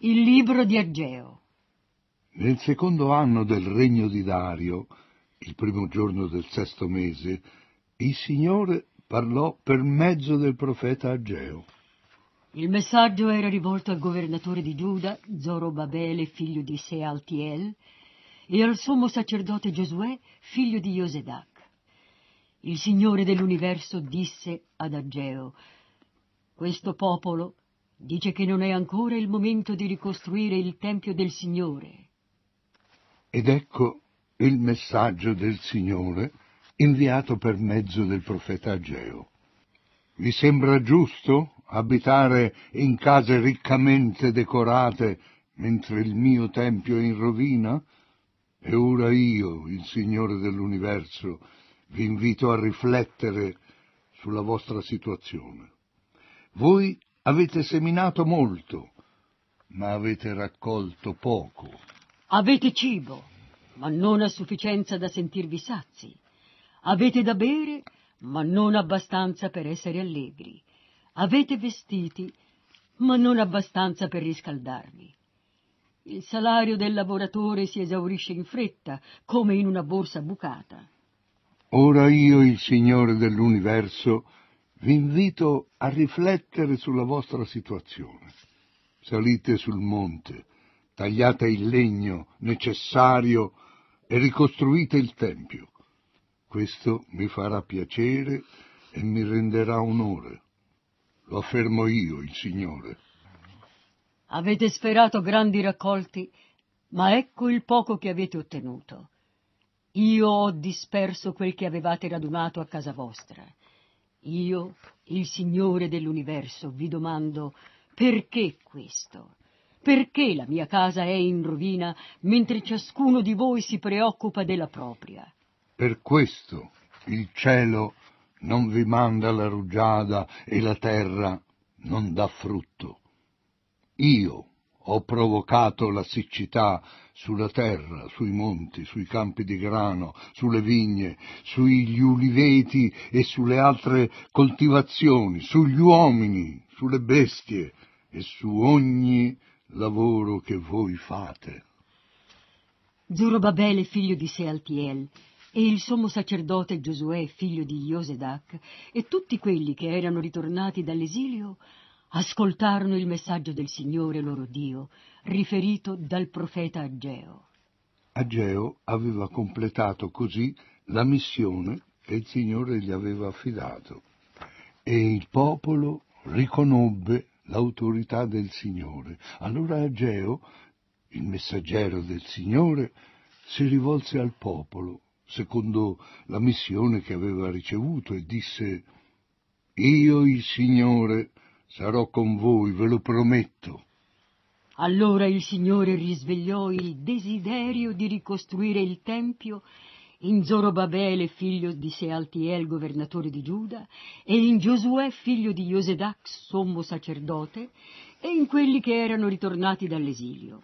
Il libro di Ageo. Nel secondo anno del regno di Dario, il primo giorno del sesto mese, il Signore parlò per mezzo del profeta Ageo. Il messaggio era rivolto al governatore di Giuda, Zorobabele, figlio di Sealtiel, e al sommo sacerdote Giosuè, figlio di Josedac. Il Signore dell'universo disse ad Ageo, Questo popolo Dice che non è ancora il momento di ricostruire il Tempio del Signore. Ed ecco il messaggio del Signore inviato per mezzo del profeta Ageo. Vi sembra giusto abitare in case riccamente decorate mentre il mio Tempio è in rovina? E ora io, il Signore dell'universo, vi invito a riflettere sulla vostra situazione. Voi Avete seminato molto, ma avete raccolto poco. Avete cibo, ma non a sufficienza da sentirvi sazi. Avete da bere, ma non abbastanza per essere allegri. Avete vestiti, ma non abbastanza per riscaldarvi. Il salario del lavoratore si esaurisce in fretta, come in una borsa bucata. Ora io, il Signore dell'universo, vi invito a riflettere sulla vostra situazione. Salite sul monte, tagliate il legno necessario e ricostruite il Tempio. Questo mi farà piacere e mi renderà onore. Lo affermo io, il Signore. Avete sperato grandi raccolti, ma ecco il poco che avete ottenuto. Io ho disperso quel che avevate radunato a casa vostra. Io, il Signore dell'universo, vi domando perché questo? Perché la mia casa è in rovina mentre ciascuno di voi si preoccupa della propria? Per questo il cielo non vi manda la rugiada e la terra non dà frutto. Io ho provocato la siccità sulla terra, sui monti, sui campi di grano, sulle vigne, sugli uliveti e sulle altre coltivazioni, sugli uomini, sulle bestie e su ogni lavoro che voi fate. Zorobabele, figlio di Sealtiel, e il sommo sacerdote Giosuè, figlio di Iosedac, e tutti quelli che erano ritornati dall'esilio, ascoltarono il messaggio del Signore loro Dio, riferito dal profeta Ageo. Ageo aveva completato così la missione che il Signore gli aveva affidato e il popolo riconobbe l'autorità del Signore. Allora Ageo, il messaggero del Signore, si rivolse al popolo secondo la missione che aveva ricevuto e disse Io il Signore sarò con voi, ve lo prometto. Allora il Signore risvegliò il desiderio di ricostruire il Tempio in Zorobabele, figlio di Sealtiel, governatore di Giuda, e in Giosuè, figlio di Josedac, sommo sacerdote, e in quelli che erano ritornati dall'esilio.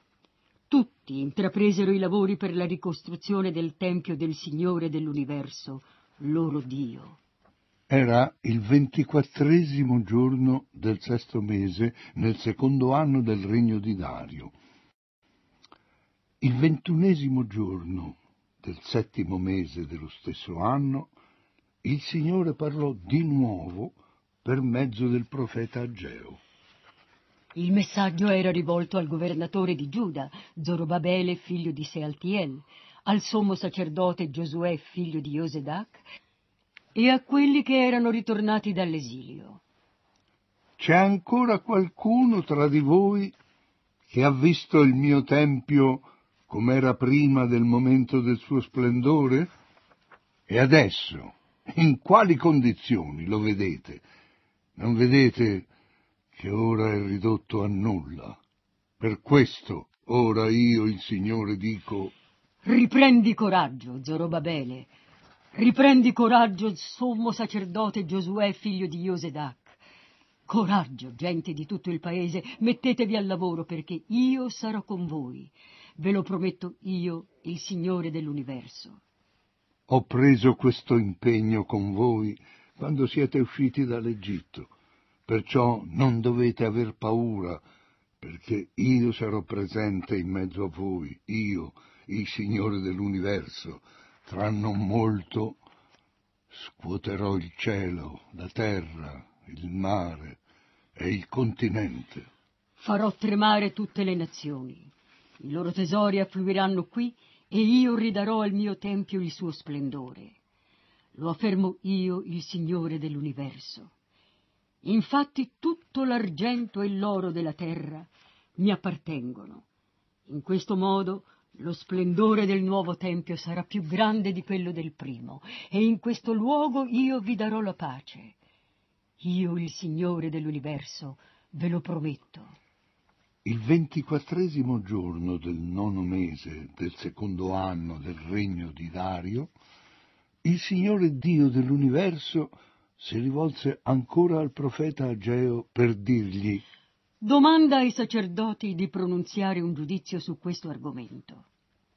Tutti intrapresero i lavori per la ricostruzione del Tempio del Signore dell'universo, loro Dio. Era il ventiquattresimo giorno del sesto mese, nel secondo anno del regno di Dario. Il ventunesimo giorno del settimo mese dello stesso anno, il Signore parlò di nuovo per mezzo del profeta Ageo. Il messaggio era rivolto al governatore di Giuda, Zorobabele, figlio di Sealtiel, al sommo sacerdote Giosuè, figlio di Josedac, e a quelli che erano ritornati dall'esilio. C'è ancora qualcuno tra di voi che ha visto il mio tempio com'era prima del momento del suo splendore? E adesso, in quali condizioni lo vedete? Non vedete che ora è ridotto a nulla. Per questo ora io, il Signore, dico... Riprendi coraggio, Zorobabele, Riprendi coraggio, sommo sacerdote Giosuè, figlio di Josedac. Coraggio, gente di tutto il paese, mettetevi al lavoro perché io sarò con voi. Ve lo prometto io, il Signore dell'universo. Ho preso questo impegno con voi quando siete usciti dall'Egitto, perciò non dovete aver paura, perché io sarò presente in mezzo a voi, io, il Signore dell'universo, tra non molto scuoterò il cielo, la terra, il mare e il continente. Farò tremare tutte le nazioni. I loro tesori affluiranno qui e io ridarò al mio tempio il suo splendore. Lo affermo io, il Signore dell'universo. Infatti tutto l'argento e l'oro della terra mi appartengono. In questo modo lo splendore del nuovo Tempio sarà più grande di quello del primo, e in questo luogo io vi darò la pace. Io, il Signore dell'universo, ve lo prometto. Il ventiquattresimo giorno del nono mese del secondo anno del regno di Dario, il Signore Dio dell'universo si rivolse ancora al profeta Ageo per dirgli domanda ai sacerdoti di pronunziare un giudizio su questo argomento.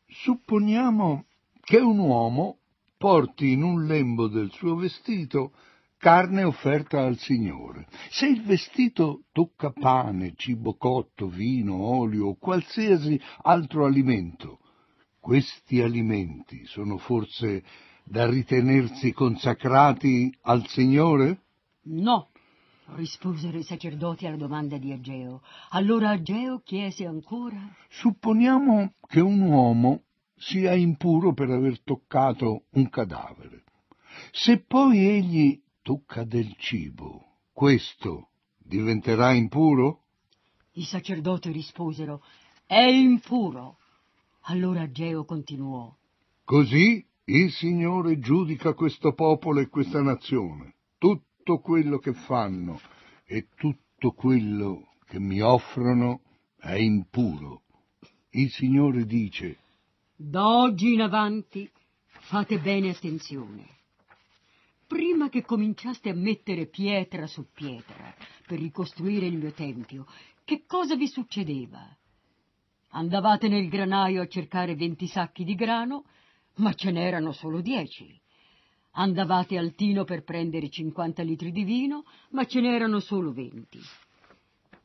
Supponiamo che un uomo porti in un lembo del suo vestito carne offerta al Signore. Se il vestito tocca pane, cibo cotto, vino, olio o qualsiasi altro alimento, questi alimenti sono forse da ritenersi consacrati al Signore? No, Risposero i sacerdoti alla domanda di Ageo. Allora Ageo chiese ancora Supponiamo che un uomo sia impuro per aver toccato un cadavere. Se poi egli tocca del cibo, questo diventerà impuro? I sacerdoti risposero È impuro. Allora Ageo continuò Così il Signore giudica questo popolo e questa nazione. Tutti tutto quello che fanno e tutto quello che mi offrono è impuro. Il Signore dice, Da oggi in avanti fate bene attenzione. Prima che cominciaste a mettere pietra su pietra per ricostruire il mio tempio, che cosa vi succedeva? Andavate nel granaio a cercare venti sacchi di grano, ma ce n'erano solo dieci. Andavate al Tino per prendere 50 litri di vino, ma ce n'erano solo 20.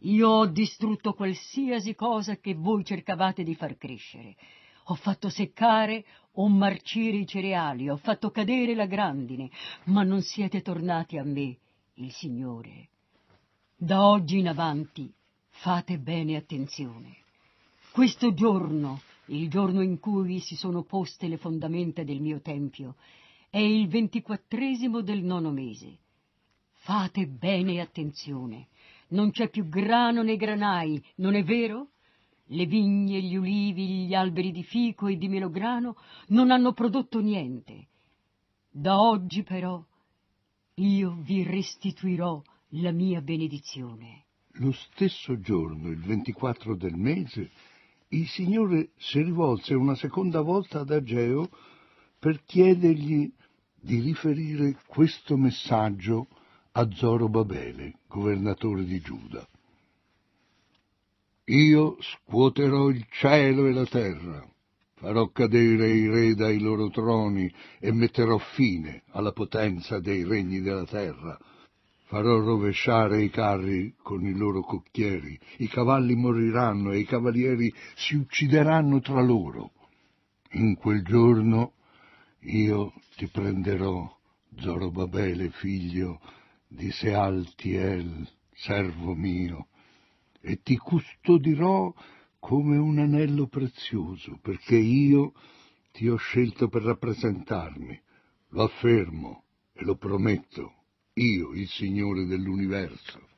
Io ho distrutto qualsiasi cosa che voi cercavate di far crescere. Ho fatto seccare o marcire i cereali, ho fatto cadere la grandine, ma non siete tornati a me, il Signore. Da oggi in avanti fate bene attenzione. Questo giorno, il giorno in cui si sono poste le fondamenta del mio Tempio, è il ventiquattresimo del nono mese. Fate bene attenzione. Non c'è più grano nei granai, non è vero? Le vigne, gli ulivi, gli alberi di fico e di melograno non hanno prodotto niente. Da oggi però io vi restituirò la mia benedizione. Lo stesso giorno, il 24 del mese, il Signore si rivolse una seconda volta ad Ageo per chiedergli di riferire questo messaggio a Zorobabele, governatore di Giuda. Io scuoterò il cielo e la terra, farò cadere i re dai loro troni e metterò fine alla potenza dei regni della terra. Farò rovesciare i carri con i loro cocchieri, i cavalli moriranno e i cavalieri si uccideranno tra loro. In quel giorno io ti prenderò, Zorobabele, figlio di Sealtiel, servo mio, e ti custodirò come un anello prezioso, perché io ti ho scelto per rappresentarmi. Lo affermo e lo prometto, io, il Signore dell'universo.